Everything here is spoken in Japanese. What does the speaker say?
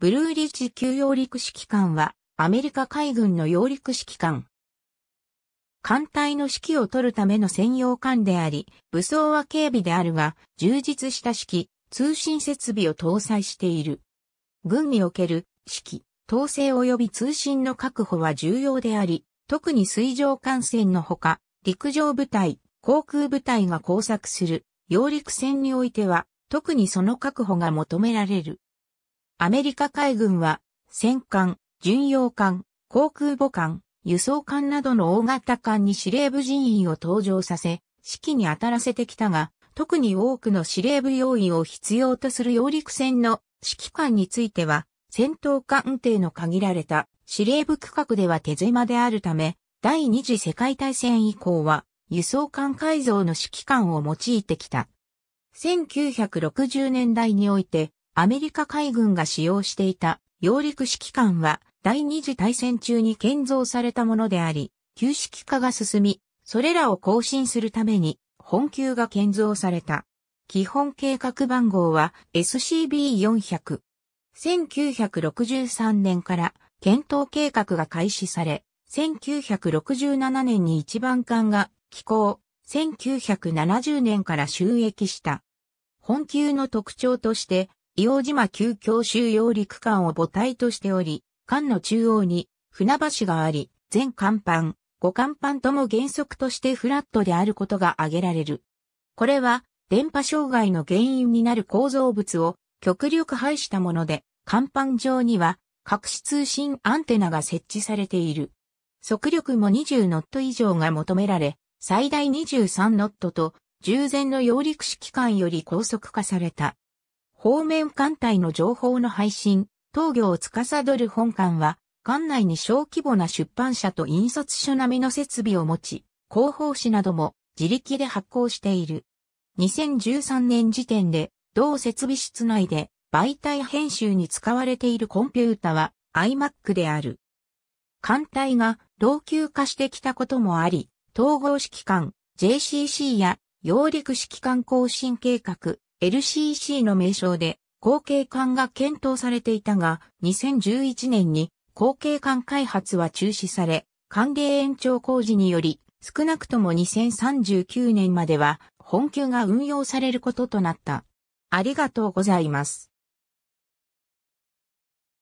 ブルーリッジ級揚陸指揮官は、アメリカ海軍の揚陸指揮官。艦隊の指揮を取るための専用艦であり、武装は警備であるが、充実した指揮、通信設備を搭載している。軍における指揮、統制及び通信の確保は重要であり、特に水上艦船のほか、陸上部隊、航空部隊が工作する、揚陸船においては、特にその確保が求められる。アメリカ海軍は、戦艦、巡洋艦、航空母艦、輸送艦などの大型艦に司令部人員を登場させ、指揮に当たらせてきたが、特に多くの司令部要員を必要とする揚陸船の指揮官については、戦闘艦艇の限られた司令部区画では手狭であるため、第二次世界大戦以降は、輸送艦改造の指揮官を用いてきた。1960年代において、アメリカ海軍が使用していた揚陸式艦は第二次大戦中に建造されたものであり、旧式化が進み、それらを更新するために本級が建造された。基本計画番号は SCB400。1963年から検討計画が開始され、1967年に一番艦が寄港、1970年から収益した。本級の特徴として硫黄島旧教収容陸間を母体としており、間の中央に船橋があり、全甲板、五甲板とも原則としてフラットであることが挙げられる。これは、電波障害の原因になる構造物を極力排したもので、甲板上には隠し通信アンテナが設置されている。速力も20ノット以上が求められ、最大23ノットと従前の揚陸式機より高速化された。方面艦隊の情報の配信、東業を司る本館は、館内に小規模な出版社と印刷所並みの設備を持ち、広報誌なども自力で発行している。2013年時点で、同設備室内で媒体編集に使われているコンピュータは iMac である。艦隊が老朽化してきたこともあり、統合指揮官 JCC や揚陸指揮官更新計画 LCC の名称で後継艦が検討されていたが、2011年に後継艦開発は中止され、歓迎延長工事により、少なくとも2039年までは本級が運用されることとなった。ありがとうございます。